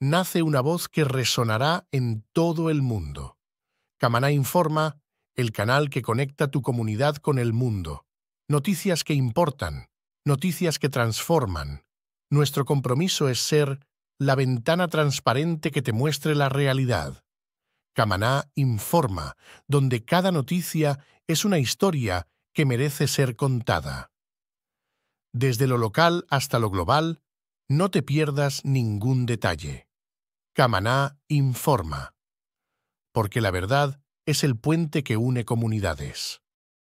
nace una voz que resonará en todo el mundo. Camaná Informa, el canal que conecta tu comunidad con el mundo. Noticias que importan, noticias que transforman. Nuestro compromiso es ser la ventana transparente que te muestre la realidad. Camaná Informa, donde cada noticia es una historia que merece ser contada. Desde lo local hasta lo global, no te pierdas ningún detalle. Camaná informa, porque la verdad es el puente que une comunidades.